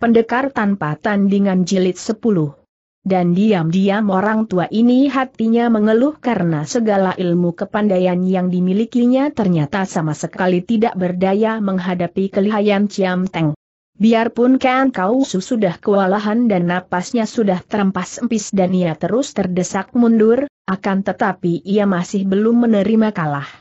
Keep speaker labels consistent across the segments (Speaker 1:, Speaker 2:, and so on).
Speaker 1: Pendekar tanpa tandingan jilid 10. Dan diam-diam orang tua ini hatinya mengeluh karena segala ilmu kepandaian yang dimilikinya ternyata sama sekali tidak berdaya menghadapi kelihayan Ciam Teng. Biarpun Kan Kau Su sudah kewalahan dan napasnya sudah terempas empis dan ia terus terdesak mundur, akan tetapi ia masih belum menerima kalah.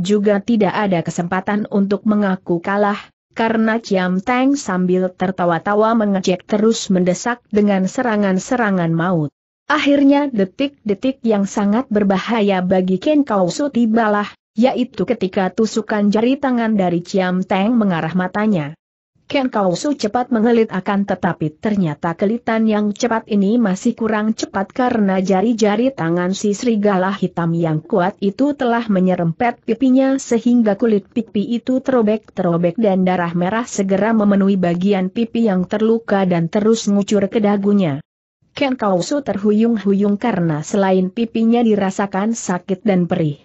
Speaker 1: Juga tidak ada kesempatan untuk mengaku kalah, karena Ciam Teng sambil tertawa-tawa mengecek terus mendesak dengan serangan-serangan maut. Akhirnya detik-detik yang sangat berbahaya bagi Ken Kausu tibalah, yaitu ketika tusukan jari tangan dari Ciam Teng mengarah matanya. Ken Kausu cepat mengelit akan tetapi ternyata kelitan yang cepat ini masih kurang cepat karena jari-jari tangan si serigala hitam yang kuat itu telah menyerempet pipinya sehingga kulit pipi itu terobek-terobek dan darah merah segera memenuhi bagian pipi yang terluka dan terus ngucur ke dagunya. Ken Kausu terhuyung-huyung karena selain pipinya dirasakan sakit dan perih.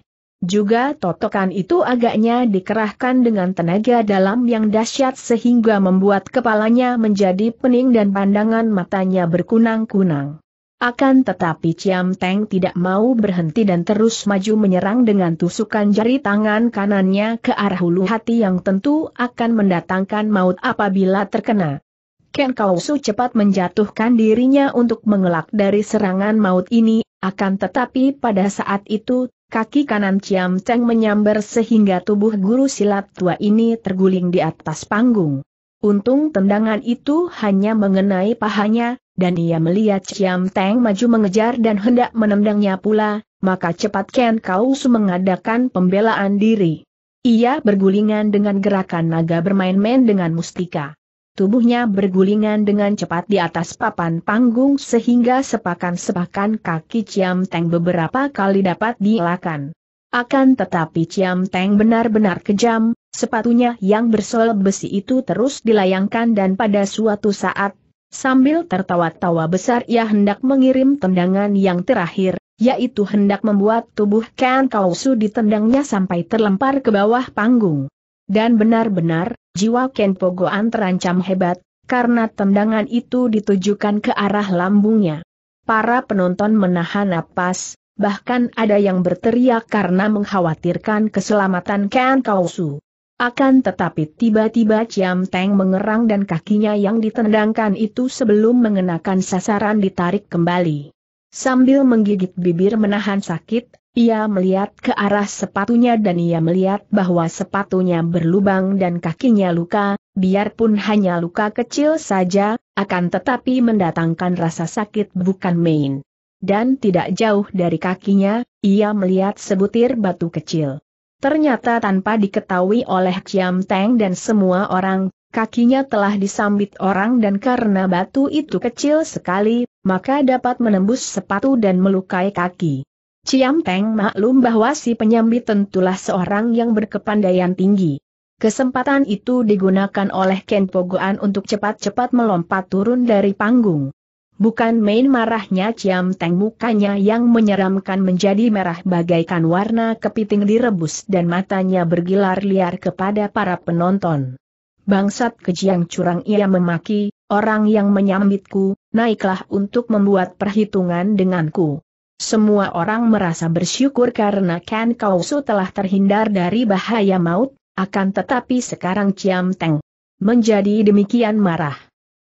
Speaker 1: Juga totokan itu agaknya dikerahkan dengan tenaga dalam yang dahsyat sehingga membuat kepalanya menjadi pening dan pandangan matanya berkunang-kunang. Akan tetapi Ciam Teng tidak mau berhenti dan terus maju menyerang dengan tusukan jari tangan kanannya ke arah hulu hati yang tentu akan mendatangkan maut apabila terkena. Ken Kausu cepat menjatuhkan dirinya untuk mengelak dari serangan maut ini, akan tetapi pada saat itu Kaki kanan Ciam Cheng menyambar sehingga tubuh guru silat tua ini terguling di atas panggung. Untung tendangan itu hanya mengenai pahanya, dan ia melihat Ciam Teng maju mengejar dan hendak menendangnya pula, maka cepat Ken Kausu mengadakan pembelaan diri. Ia bergulingan dengan gerakan naga bermain-main dengan mustika. Tubuhnya bergulingan dengan cepat di atas papan panggung sehingga sepakan-sepakan kaki Ciam Teng beberapa kali dapat dielakkan. Akan tetapi Ciam Teng benar-benar kejam, sepatunya yang bersol besi itu terus dilayangkan dan pada suatu saat, sambil tertawa-tawa besar ia hendak mengirim tendangan yang terakhir, yaitu hendak membuat tubuh Ken Kausu ditendangnya sampai terlempar ke bawah panggung. Dan benar-benar, jiwa Ken Pogoan terancam hebat, karena tendangan itu ditujukan ke arah lambungnya. Para penonton menahan napas, bahkan ada yang berteriak karena mengkhawatirkan keselamatan Ken Kausu. Akan tetapi tiba-tiba Ciam Teng mengerang dan kakinya yang ditendangkan itu sebelum mengenakan sasaran ditarik kembali. Sambil menggigit bibir menahan sakit, ia melihat ke arah sepatunya dan ia melihat bahwa sepatunya berlubang dan kakinya luka, biarpun hanya luka kecil saja, akan tetapi mendatangkan rasa sakit bukan main. Dan tidak jauh dari kakinya, ia melihat sebutir batu kecil. Ternyata tanpa diketahui oleh Kiam Teng dan semua orang, kakinya telah disambit orang dan karena batu itu kecil sekali, maka dapat menembus sepatu dan melukai kaki. Ciam Peng maklum bahwa si penyambi tentulah seorang yang berkepandaian tinggi. Kesempatan itu digunakan oleh Ken Pogoan untuk cepat-cepat melompat turun dari panggung. Bukan main marahnya Ciam Teng mukanya yang menyeramkan menjadi merah bagaikan warna kepiting direbus dan matanya bergilar liar kepada para penonton. Bangsat yang curang ia memaki, orang yang menyambitku, naiklah untuk membuat perhitungan denganku. Semua orang merasa bersyukur karena Ken Kausu telah terhindar dari bahaya maut, akan tetapi sekarang Ciam Teng menjadi demikian marah.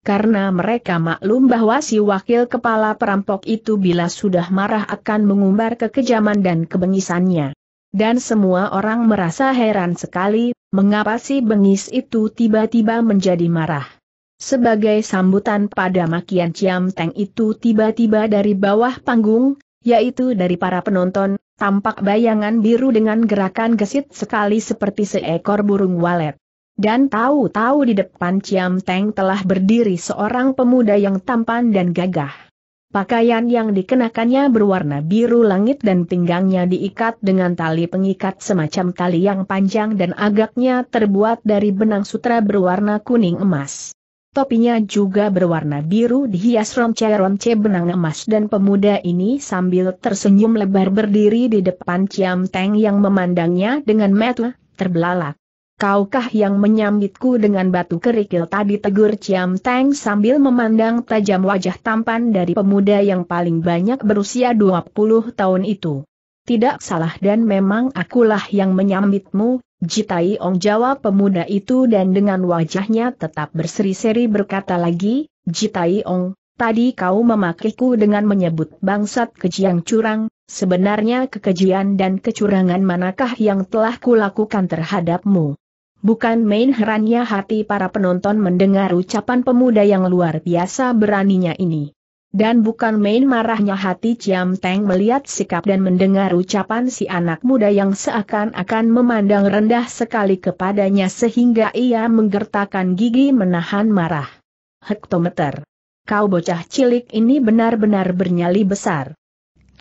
Speaker 1: Karena mereka maklum bahwa si wakil kepala perampok itu bila sudah marah akan mengumbar kekejaman dan kebengisannya. Dan semua orang merasa heran sekali, mengapa si bengis itu tiba-tiba menjadi marah. Sebagai sambutan pada makian Ciam Teng itu tiba-tiba dari bawah panggung, yaitu dari para penonton, tampak bayangan biru dengan gerakan gesit sekali seperti seekor burung walet. Dan tahu-tahu di depan Ciam Teng telah berdiri seorang pemuda yang tampan dan gagah. Pakaian yang dikenakannya berwarna biru langit dan pinggangnya diikat dengan tali pengikat semacam tali yang panjang dan agaknya terbuat dari benang sutra berwarna kuning emas. Topinya juga berwarna biru dihias ronce romce benang emas dan pemuda ini sambil tersenyum lebar berdiri di depan Ciam Teng yang memandangnya dengan mata terbelalak. Kaukah yang menyambitku dengan batu kerikil tadi tegur Ciam Teng sambil memandang tajam wajah tampan dari pemuda yang paling banyak berusia 20 tahun itu. Tidak salah dan memang akulah yang menyambitmu, Jitai Ong jawab pemuda itu dan dengan wajahnya tetap berseri-seri berkata lagi, Jitai Ong, tadi kau memakiku dengan menyebut bangsat kejiang curang, sebenarnya kekejian dan kecurangan manakah yang telah kulakukan terhadapmu? Bukan main herannya hati para penonton mendengar ucapan pemuda yang luar biasa beraninya ini. Dan bukan main marahnya hati Ciam Teng melihat sikap dan mendengar ucapan si anak muda yang seakan-akan memandang rendah sekali kepadanya sehingga ia menggertakkan gigi menahan marah. Hektometer. Kau bocah cilik ini benar-benar bernyali besar.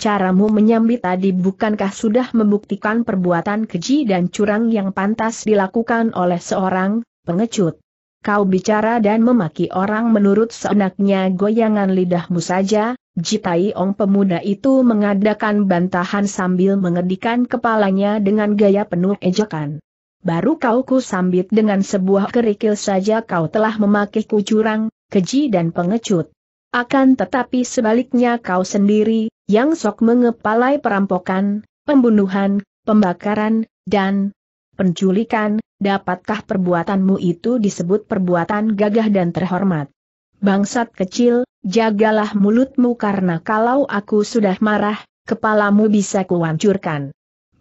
Speaker 1: Caramu menyambit tadi bukankah sudah membuktikan perbuatan keji dan curang yang pantas dilakukan oleh seorang pengecut? Kau bicara dan memaki orang menurut seenaknya goyangan lidahmu saja, Jitai Ong pemuda itu mengadakan bantahan sambil mengedikan kepalanya dengan gaya penuh ejekan. Baru kau ku sambit dengan sebuah kerikil saja kau telah memakiku curang, keji dan pengecut. Akan tetapi sebaliknya kau sendiri, yang sok mengepalai perampokan, pembunuhan, pembakaran, dan penculikan, dapatkah perbuatanmu itu disebut perbuatan gagah dan terhormat? Bangsat kecil, jagalah mulutmu karena kalau aku sudah marah, kepalamu bisa kuhancurkan.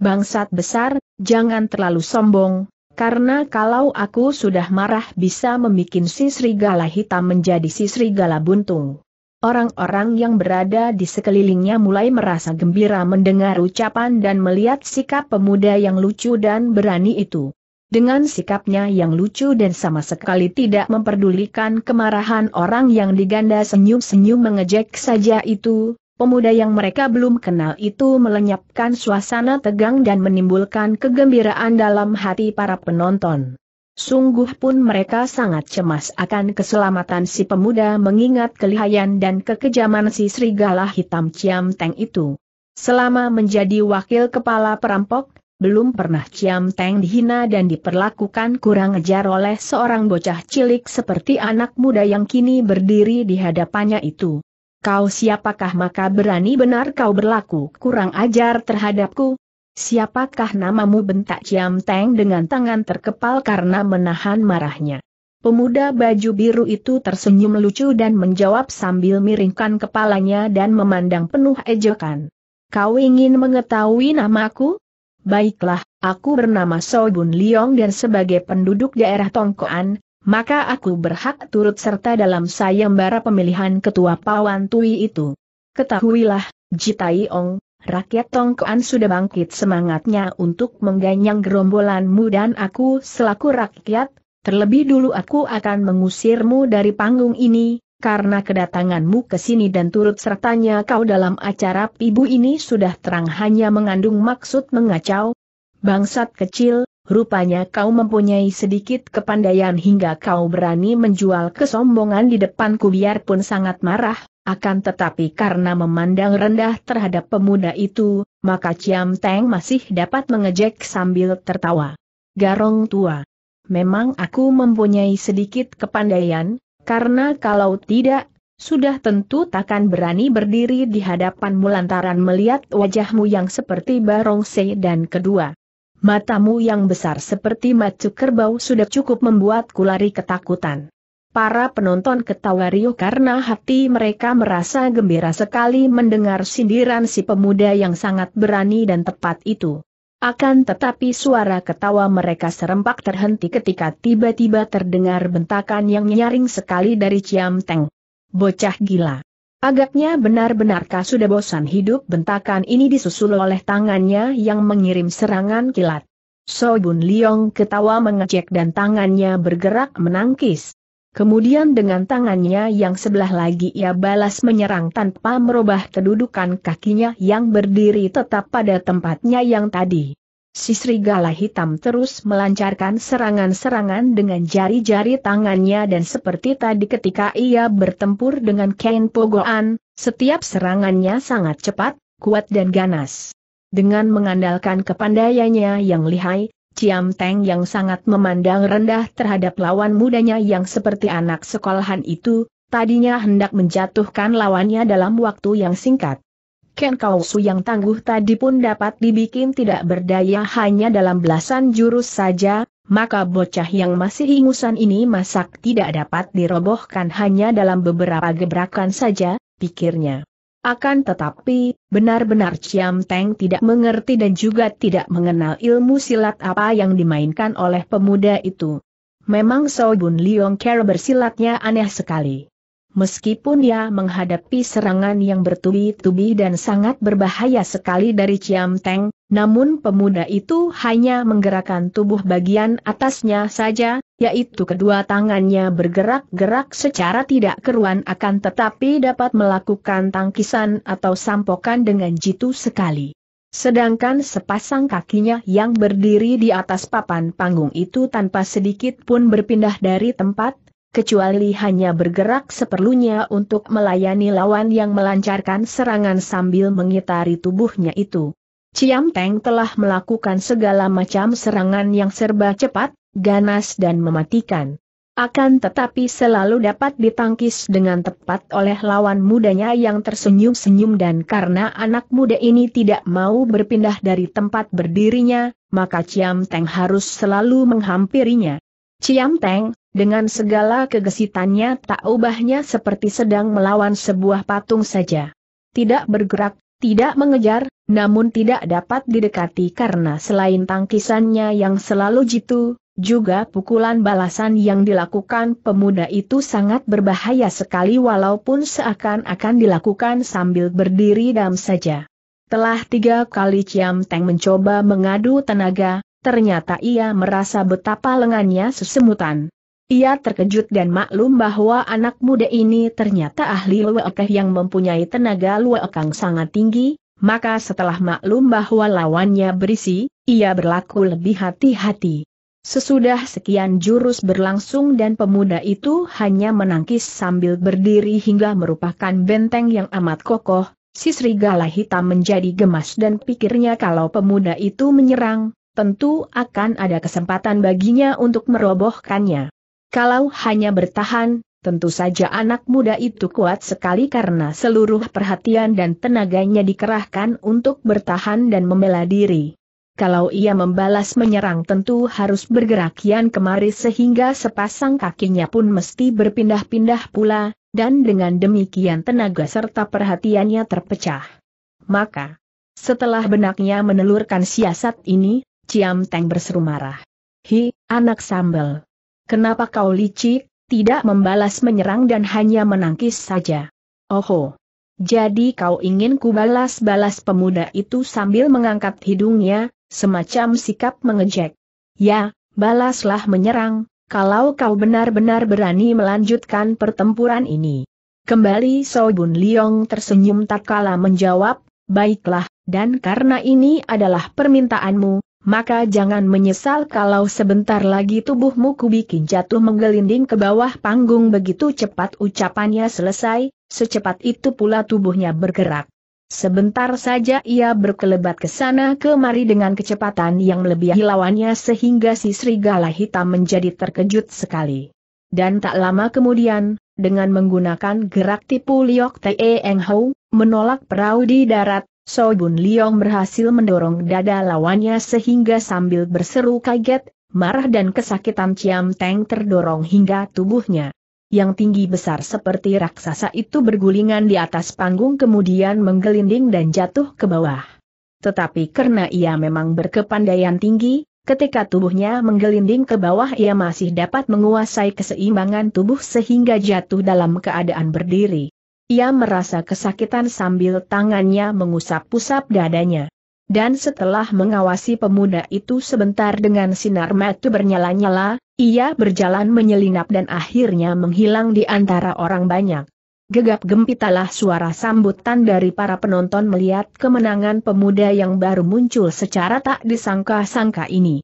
Speaker 1: Bangsat besar, jangan terlalu sombong, karena kalau aku sudah marah bisa membuat si serigala hitam menjadi si serigala buntung. Orang-orang yang berada di sekelilingnya mulai merasa gembira mendengar ucapan dan melihat sikap pemuda yang lucu dan berani itu. Dengan sikapnya yang lucu dan sama sekali tidak memperdulikan kemarahan orang yang diganda senyum-senyum mengejek saja itu, pemuda yang mereka belum kenal itu melenyapkan suasana tegang dan menimbulkan kegembiraan dalam hati para penonton. Sungguh pun mereka sangat cemas akan keselamatan si pemuda mengingat kelihayan dan kekejaman si serigala hitam Ciam Teng itu. Selama menjadi wakil kepala perampok, belum pernah Ciam Teng dihina dan diperlakukan kurang ajar oleh seorang bocah cilik seperti anak muda yang kini berdiri di hadapannya itu. Kau siapakah maka berani benar kau berlaku kurang ajar terhadapku? Siapakah namamu bentak Ciam Teng dengan tangan terkepal karena menahan marahnya. Pemuda baju biru itu tersenyum lucu dan menjawab sambil miringkan kepalanya dan memandang penuh ejekan. Kau ingin mengetahui namaku? Baiklah, aku bernama Bun Liong dan sebagai penduduk daerah Tongkoan, maka aku berhak turut serta dalam sayembara pemilihan ketua Pawan Tui itu. Ketahuilah, Jitai Ong, rakyat Tongkoan sudah bangkit semangatnya untuk mengganyang gerombolanmu dan aku selaku rakyat, terlebih dulu aku akan mengusirmu dari panggung ini, karena kedatanganmu ke sini dan turut sertanya kau dalam acara ibu ini sudah terang hanya mengandung maksud mengacau. Bangsat kecil, rupanya kau mempunyai sedikit kepandaian hingga kau berani menjual kesombongan di depanku biarpun sangat marah, akan tetapi karena memandang rendah terhadap pemuda itu, maka Ciam Teng masih dapat mengejek sambil tertawa. Garong tua. Memang aku mempunyai sedikit kepandaian, karena kalau tidak, sudah tentu takkan berani berdiri di hadapanmu lantaran melihat wajahmu yang seperti barongsai dan kedua. Matamu yang besar seperti macu kerbau sudah cukup membuat kulari ketakutan. Para penonton ketawa riuh karena hati mereka merasa gembira sekali mendengar sindiran si pemuda yang sangat berani dan tepat itu. Akan tetapi suara ketawa mereka serempak terhenti ketika tiba-tiba terdengar bentakan yang nyaring sekali dari Ciam Teng. Bocah gila. Agaknya benar-benarkah sudah bosan hidup bentakan ini disusul oleh tangannya yang mengirim serangan kilat. Bun Liong ketawa mengecek dan tangannya bergerak menangkis. Kemudian dengan tangannya yang sebelah lagi ia balas menyerang tanpa merubah kedudukan kakinya yang berdiri tetap pada tempatnya yang tadi. Si serigala hitam terus melancarkan serangan-serangan dengan jari-jari tangannya dan seperti tadi ketika ia bertempur dengan Ken Pogoan, setiap serangannya sangat cepat, kuat dan ganas. Dengan mengandalkan kepandaiannya yang lihai, Ciam Teng yang sangat memandang rendah terhadap lawan mudanya yang seperti anak sekolahan itu, tadinya hendak menjatuhkan lawannya dalam waktu yang singkat. Ken Su yang tangguh tadi pun dapat dibikin tidak berdaya hanya dalam belasan jurus saja, maka bocah yang masih ingusan ini masak tidak dapat dirobohkan hanya dalam beberapa gebrakan saja, pikirnya. Akan tetapi, benar-benar Ciam Teng tidak mengerti dan juga tidak mengenal ilmu silat apa yang dimainkan oleh pemuda itu. Memang Soe Bun Leong Care bersilatnya aneh sekali meskipun dia menghadapi serangan yang bertubi-tubi dan sangat berbahaya sekali dari Ciam Teng, namun pemuda itu hanya menggerakkan tubuh bagian atasnya saja, yaitu kedua tangannya bergerak-gerak secara tidak keruan akan tetapi dapat melakukan tangkisan atau sampokan dengan jitu sekali. Sedangkan sepasang kakinya yang berdiri di atas papan panggung itu tanpa sedikit pun berpindah dari tempat, kecuali hanya bergerak seperlunya untuk melayani lawan yang melancarkan serangan sambil mengitari tubuhnya itu. Ciam Teng telah melakukan segala macam serangan yang serba cepat, ganas dan mematikan. Akan tetapi selalu dapat ditangkis dengan tepat oleh lawan mudanya yang tersenyum-senyum dan karena anak muda ini tidak mau berpindah dari tempat berdirinya, maka Ciam Teng harus selalu menghampirinya. Ciam Teng, dengan segala kegesitannya tak ubahnya seperti sedang melawan sebuah patung saja. Tidak bergerak, tidak mengejar, namun tidak dapat didekati karena selain tangkisannya yang selalu jitu, juga pukulan balasan yang dilakukan pemuda itu sangat berbahaya sekali walaupun seakan-akan dilakukan sambil berdiri dam saja. Telah tiga kali Ciam Teng mencoba mengadu tenaga, ternyata ia merasa betapa lengannya sesemutan. Ia terkejut dan maklum bahwa anak muda ini ternyata ahli Luekeh yang mempunyai tenaga Luekang sangat tinggi, maka setelah maklum bahwa lawannya berisi, ia berlaku lebih hati-hati. Sesudah sekian jurus berlangsung dan pemuda itu hanya menangkis sambil berdiri hingga merupakan benteng yang amat kokoh, si serigala hitam menjadi gemas dan pikirnya kalau pemuda itu menyerang, tentu akan ada kesempatan baginya untuk merobohkannya. Kalau hanya bertahan, tentu saja anak muda itu kuat sekali karena seluruh perhatian dan tenaganya dikerahkan untuk bertahan dan membela diri. Kalau ia membalas menyerang tentu harus bergerak kian kemari sehingga sepasang kakinya pun mesti berpindah-pindah pula, dan dengan demikian tenaga serta perhatiannya terpecah. Maka, setelah benaknya menelurkan siasat ini, Ciam Teng berseru marah. Hi, anak sambel. Kenapa kau licik, tidak membalas menyerang dan hanya menangkis saja? Oho. Jadi kau ingin ku balas-balas pemuda itu sambil mengangkat hidungnya, semacam sikap mengejek. Ya, balaslah menyerang, kalau kau benar-benar berani melanjutkan pertempuran ini. Kembali Bun Liong tersenyum tak kalah menjawab, baiklah, dan karena ini adalah permintaanmu, maka jangan menyesal kalau sebentar lagi tubuhmu kubikin jatuh menggelinding ke bawah panggung begitu cepat ucapannya selesai, secepat itu pula tubuhnya bergerak. Sebentar saja ia berkelebat ke sana kemari dengan kecepatan yang melebihi lawannya sehingga si serigala hitam menjadi terkejut sekali. Dan tak lama kemudian, dengan menggunakan gerak tipu Liok Te Eng Hou, menolak perahu di darat, So Bun Liong berhasil mendorong dada lawannya sehingga sambil berseru kaget, marah dan kesakitan Ciam Teng terdorong hingga tubuhnya. Yang tinggi besar seperti raksasa itu bergulingan di atas panggung kemudian menggelinding dan jatuh ke bawah. Tetapi karena ia memang berkepandaian tinggi, ketika tubuhnya menggelinding ke bawah ia masih dapat menguasai keseimbangan tubuh sehingga jatuh dalam keadaan berdiri. Ia merasa kesakitan sambil tangannya mengusap-usap dadanya. Dan setelah mengawasi pemuda itu sebentar dengan sinar mata bernyala-nyala, ia berjalan menyelinap dan akhirnya menghilang di antara orang banyak. Gegap gempitalah suara sambutan dari para penonton melihat kemenangan pemuda yang baru muncul secara tak disangka-sangka ini.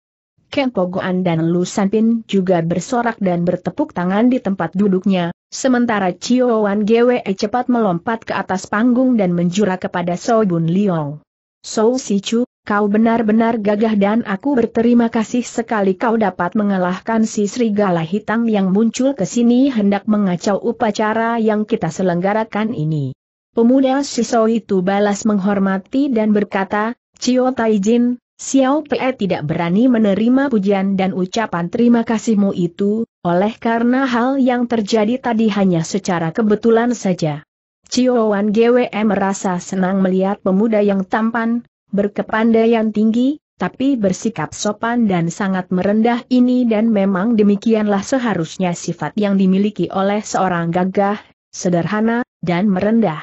Speaker 1: Kempogoan dan Lu Sanpin juga bersorak dan bertepuk tangan di tempat duduknya, sementara Wan Gwe cepat melompat ke atas panggung dan menjura kepada So Bun Liong. So Chu, kau benar-benar gagah dan aku berterima kasih sekali kau dapat mengalahkan si serigala hitam yang muncul ke sini hendak mengacau upacara yang kita selenggarakan ini. Pemuda si So itu balas menghormati dan berkata, Cio Taijin, Xiao Pe tidak berani menerima pujian dan ucapan terima kasihmu itu, oleh karena hal yang terjadi tadi hanya secara kebetulan saja. Ciowan GWE merasa senang melihat pemuda yang tampan, berkepandaian tinggi, tapi bersikap sopan dan sangat merendah ini dan memang demikianlah seharusnya sifat yang dimiliki oleh seorang gagah, sederhana, dan merendah.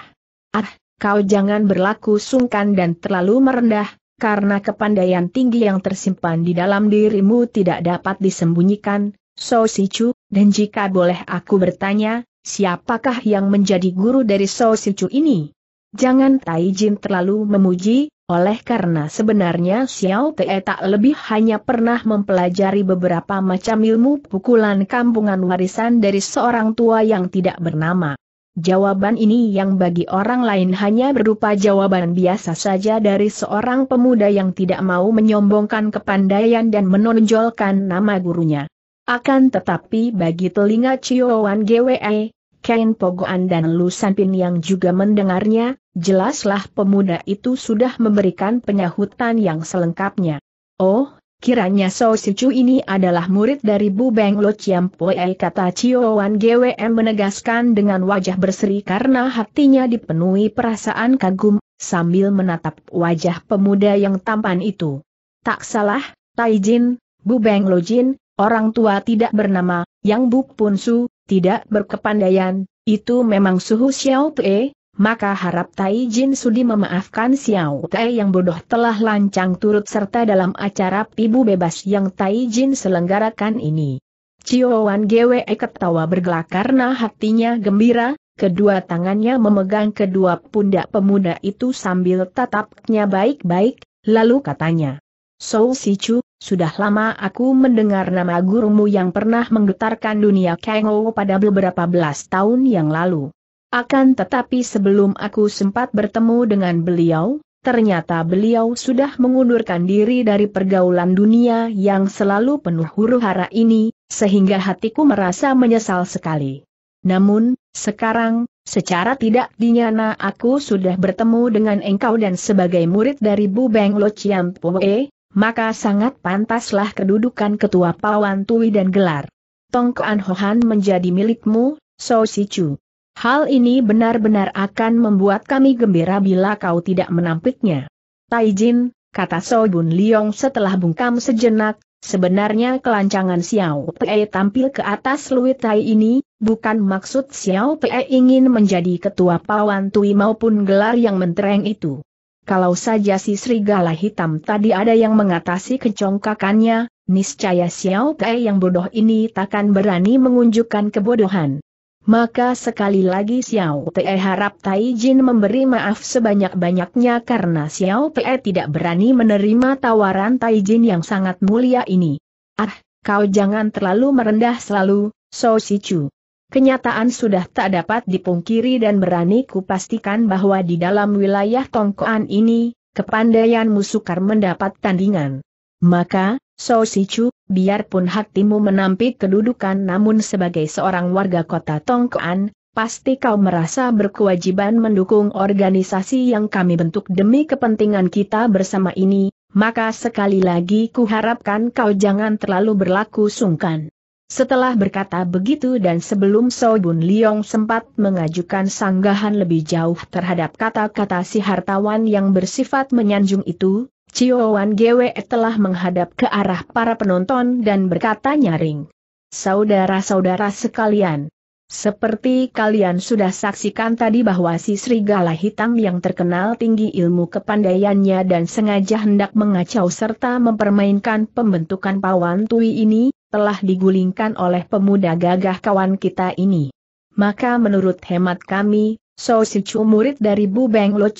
Speaker 1: Ah, kau jangan berlaku sungkan dan terlalu merendah, karena kepandaian tinggi yang tersimpan di dalam dirimu tidak dapat disembunyikan, So Si Sichu, dan jika boleh aku bertanya, siapakah yang menjadi guru dari So Si Sichu ini? Jangan Tai Jin terlalu memuji, oleh karena sebenarnya Xiao Te tak lebih hanya pernah mempelajari beberapa macam ilmu pukulan kampungan warisan dari seorang tua yang tidak bernama. Jawaban ini yang bagi orang lain hanya berupa jawaban biasa saja dari seorang pemuda yang tidak mau menyombongkan kepandaian dan menonjolkan nama gurunya. Akan tetapi bagi telinga Ciowan GWE, Ken Pogoan dan Lu Sanpin yang juga mendengarnya, jelaslah pemuda itu sudah memberikan penyahutan yang selengkapnya. Oh, Kiranya So Sichu ini adalah murid dari Bu Beng Lo Chiam Poe kata Wan GWM menegaskan dengan wajah berseri karena hatinya dipenuhi perasaan kagum, sambil menatap wajah pemuda yang tampan itu. Tak salah, Tai Jin, Bu Beng Lo Jin, orang tua tidak bernama, yang Bu su, tidak berkepandaian, itu memang suhu Xiao Tue, maka harap Tai Jin Sudi memaafkan Xiao Tai yang bodoh telah lancang turut serta dalam acara pibu bebas yang Tai Jin selenggarakan ini. Ciowan Gwe ketawa bergelak karena hatinya gembira, kedua tangannya memegang kedua pundak pemuda itu sambil tatapnya baik-baik, lalu katanya. Sou Sichu, sudah lama aku mendengar nama gurumu yang pernah menggetarkan dunia Kengo pada beberapa belas tahun yang lalu. Akan tetapi sebelum aku sempat bertemu dengan beliau, ternyata beliau sudah mengundurkan diri dari pergaulan dunia yang selalu penuh huru hara ini, sehingga hatiku merasa menyesal sekali. Namun, sekarang, secara tidak dinyana aku sudah bertemu dengan engkau dan sebagai murid dari Bu Beng Lo Chiam Poe, maka sangat pantaslah kedudukan ketua Pawan Tui dan gelar. Tongkoan Hohan menjadi milikmu, So Si Chu. Hal ini benar-benar akan membuat kami gembira bila kau tidak menampiknya. Taijin, kata Sobun Liong setelah bungkam sejenak, sebenarnya kelancangan Xiao Pei tampil ke atas Lui Tai ini, bukan maksud Xiao Pei ingin menjadi ketua Pawan Tui maupun gelar yang mentereng itu. Kalau saja si serigala hitam tadi ada yang mengatasi kecongkakannya, niscaya Xiao Pei yang bodoh ini takkan berani mengunjukkan kebodohan. Maka sekali lagi Xiao Te harap Tai Jin memberi maaf sebanyak-banyaknya karena Xiao Te tidak berani menerima tawaran Tai Jin yang sangat mulia ini. Ah, kau jangan terlalu merendah selalu, So Si Chu. Kenyataan sudah tak dapat dipungkiri dan berani kupastikan bahwa di dalam wilayah Tongkoan ini, kepandaianmu sukar mendapat tandingan. Maka, So Sichu, biarpun hatimu menampik kedudukan namun sebagai seorang warga kota Tongkoan, pasti kau merasa berkewajiban mendukung organisasi yang kami bentuk demi kepentingan kita bersama ini, maka sekali lagi kuharapkan kau jangan terlalu berlaku sungkan. Setelah berkata begitu dan sebelum Bun Liong sempat mengajukan sanggahan lebih jauh terhadap kata-kata si hartawan yang bersifat menyanjung itu, Cioan Gwe telah menghadap ke arah para penonton dan berkata nyaring. Saudara-saudara sekalian, seperti kalian sudah saksikan tadi bahwa si serigala hitam yang terkenal tinggi ilmu kepandaiannya dan sengaja hendak mengacau serta mempermainkan pembentukan pawan tui ini, telah digulingkan oleh pemuda gagah kawan kita ini. Maka menurut hemat kami, So cu murid dari bu Beng Lo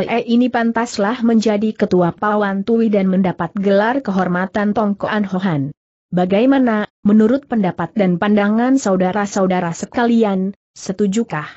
Speaker 1: E ini pantaslah menjadi ketua Pawan Tui dan mendapat gelar kehormatan Tongkoan Hohan. Bagaimana, menurut pendapat dan pandangan saudara-saudara sekalian, setujukah?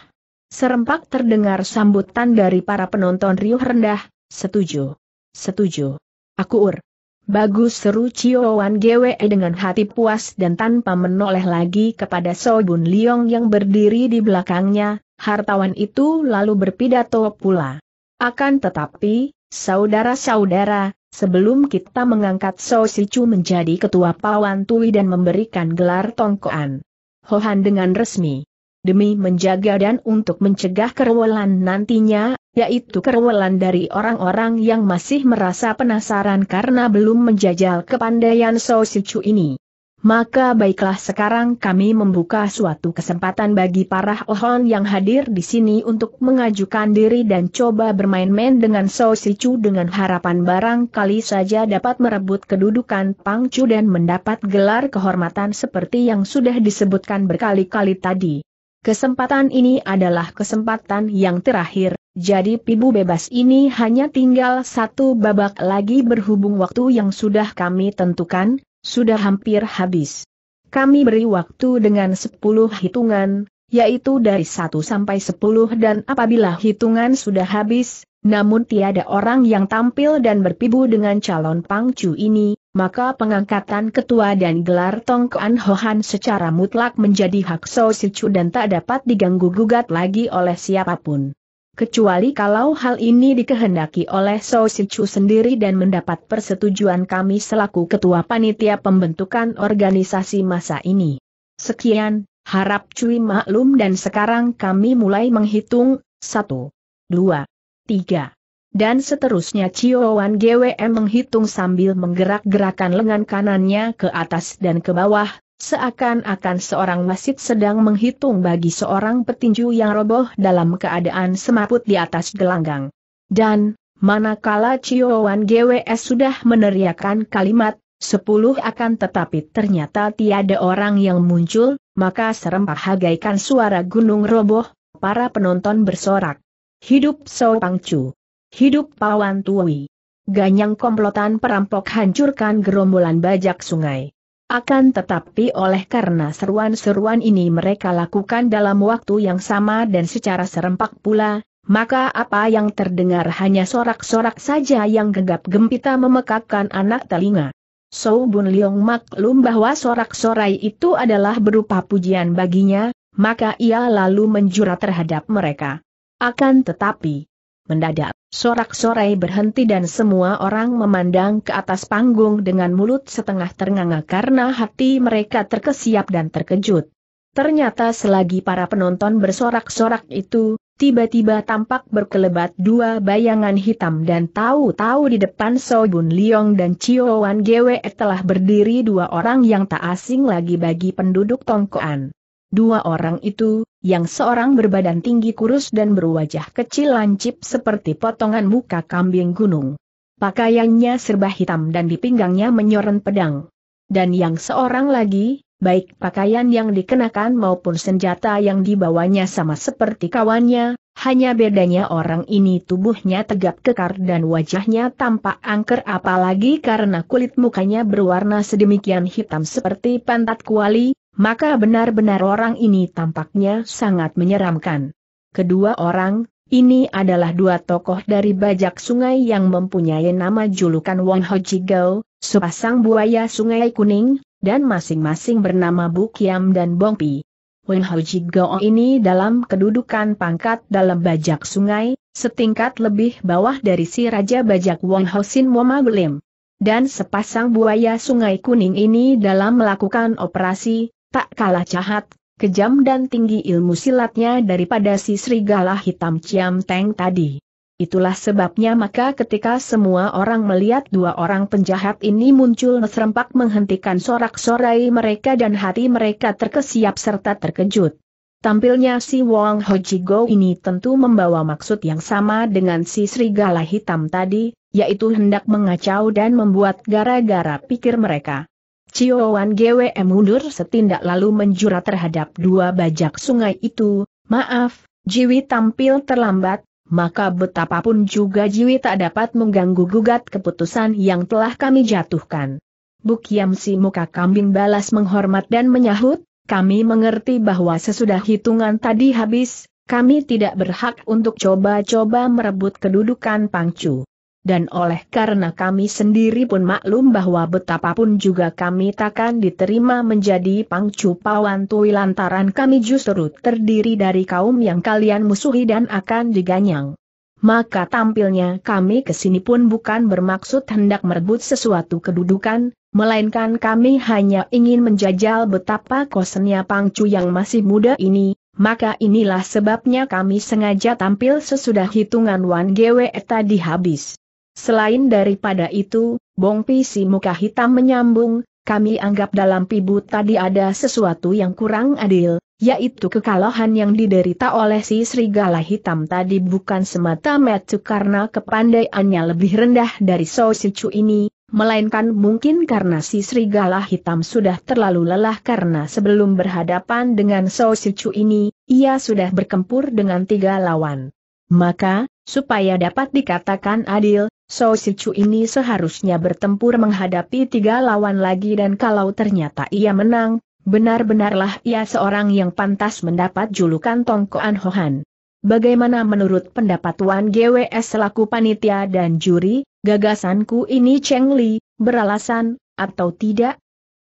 Speaker 1: Serempak terdengar sambutan dari para penonton riuh rendah, setuju. Setuju. Aku ur. Bagus seru Cioan Gwe dengan hati puas dan tanpa menoleh lagi kepada So Bun Liong yang berdiri di belakangnya, hartawan itu lalu berpidato pula. Akan tetapi, saudara-saudara, sebelum kita mengangkat So Sichu menjadi ketua Pawan Tui dan memberikan gelar tongkoan. Hohan dengan resmi demi menjaga dan untuk mencegah kerewelan nantinya, yaitu kerewelan dari orang-orang yang masih merasa penasaran karena belum menjajal kepandaian Sosicu ini. Maka baiklah sekarang kami membuka suatu kesempatan bagi para Ohon yang hadir di sini untuk mengajukan diri dan coba bermain-main dengan Sosicu dengan harapan barangkali saja dapat merebut kedudukan Pangcu dan mendapat gelar kehormatan seperti yang sudah disebutkan berkali-kali tadi. Kesempatan ini adalah kesempatan yang terakhir, jadi pibu bebas ini hanya tinggal satu babak lagi berhubung waktu yang sudah kami tentukan, sudah hampir habis. Kami beri waktu dengan 10 hitungan, yaitu dari 1 sampai 10 dan apabila hitungan sudah habis, namun tiada orang yang tampil dan berpibu dengan calon pangcu ini, maka pengangkatan ketua dan gelar Tongkoan Hohan secara mutlak menjadi hak So Sichu dan tak dapat diganggu-gugat lagi oleh siapapun. Kecuali kalau hal ini dikehendaki oleh So Sichu sendiri dan mendapat persetujuan kami selaku ketua panitia pembentukan organisasi masa ini. Sekian, harap cuy maklum dan sekarang kami mulai menghitung, 1, 2, 3 dan seterusnya Wan GWM menghitung sambil menggerak-gerakan lengan kanannya ke atas dan ke bawah, seakan-akan seorang wasit sedang menghitung bagi seorang petinju yang roboh dalam keadaan semaput di atas gelanggang. Dan, manakala Wan GWS sudah meneriakan kalimat, sepuluh akan tetapi ternyata tiada orang yang muncul, maka serempak hagaikan suara gunung roboh, para penonton bersorak. Hidup So Pangcu. Hidup Pawan Tui. Ganyang komplotan perampok hancurkan gerombolan bajak sungai. Akan tetapi oleh karena seruan-seruan ini mereka lakukan dalam waktu yang sama dan secara serempak pula, maka apa yang terdengar hanya sorak-sorak saja yang gegap gempita memekakkan anak telinga. So Bun Leong maklum bahwa sorak-sorai itu adalah berupa pujian baginya, maka ia lalu menjura terhadap mereka. Akan tetapi, mendadak Sorak-sorai berhenti dan semua orang memandang ke atas panggung dengan mulut setengah ternganga karena hati mereka terkesiap dan terkejut. Ternyata selagi para penonton bersorak-sorak itu, tiba-tiba tampak berkelebat dua bayangan hitam dan tahu-tahu di depan Bun Liong dan Chiowan Gwe telah berdiri dua orang yang tak asing lagi bagi penduduk Tongkoan. Dua orang itu, yang seorang berbadan tinggi kurus dan berwajah kecil lancip seperti potongan muka kambing gunung. Pakaiannya serba hitam dan di pinggangnya menyoren pedang. Dan yang seorang lagi, baik pakaian yang dikenakan maupun senjata yang dibawanya sama seperti kawannya, hanya bedanya orang ini tubuhnya tegap kekar dan wajahnya tampak angker apalagi karena kulit mukanya berwarna sedemikian hitam seperti pantat kuali, maka benar-benar orang ini tampaknya sangat menyeramkan. Kedua orang, ini adalah dua tokoh dari bajak sungai yang mempunyai nama julukan Wong Ho Jigao, sepasang buaya sungai kuning, dan masing-masing bernama Bu Kiam dan Bong Pi. Wen Ho Gao ini dalam kedudukan pangkat dalam bajak sungai, setingkat lebih bawah dari si Raja Bajak Wong Hosin Maglim. Dan sepasang buaya sungai kuning ini dalam melakukan operasi, tak kalah jahat, kejam dan tinggi ilmu silatnya daripada si serigala hitam Ciam Teng tadi. Itulah sebabnya maka ketika semua orang melihat dua orang penjahat ini muncul serempak menghentikan sorak-sorai mereka dan hati mereka terkesiap serta terkejut. Tampilnya si Wong Ho ini tentu membawa maksud yang sama dengan si serigala hitam tadi, yaitu hendak mengacau dan membuat gara-gara pikir mereka. Wan Gwe mundur setindak lalu menjura terhadap dua bajak sungai itu, maaf, Jiwi tampil terlambat, maka betapapun juga Jiwi tak dapat mengganggu-gugat keputusan yang telah kami jatuhkan. Bukiam si muka kambing balas menghormat dan menyahut, kami mengerti bahwa sesudah hitungan tadi habis, kami tidak berhak untuk coba-coba merebut kedudukan pangcu dan oleh karena kami sendiri pun maklum bahwa betapapun juga kami takkan diterima menjadi pangcu tui lantaran kami justru terdiri dari kaum yang kalian musuhi dan akan diganyang. Maka tampilnya kami ke sini pun bukan bermaksud hendak merebut sesuatu kedudukan, melainkan kami hanya ingin menjajal betapa kosennya pangcu yang masih muda ini, maka inilah sebabnya kami sengaja tampil sesudah hitungan Wan Gwe tadi habis. Selain daripada itu, Bong si muka hitam menyambung, kami anggap dalam pibu tadi ada sesuatu yang kurang adil, yaitu kekalahan yang diderita oleh si serigala hitam tadi bukan semata metu karena kepandaiannya lebih rendah dari Sou Sicu ini, melainkan mungkin karena si serigala hitam sudah terlalu lelah karena sebelum berhadapan dengan Sou Sicu ini, ia sudah berkempur dengan tiga lawan. Maka, supaya dapat dikatakan adil, So Chu ini seharusnya bertempur menghadapi tiga lawan lagi dan kalau ternyata ia menang, benar-benarlah ia seorang yang pantas mendapat julukan Tongkoan Hohan. Bagaimana menurut pendapat Wan GWS selaku panitia dan juri, gagasanku ini Cheng Li, beralasan, atau tidak?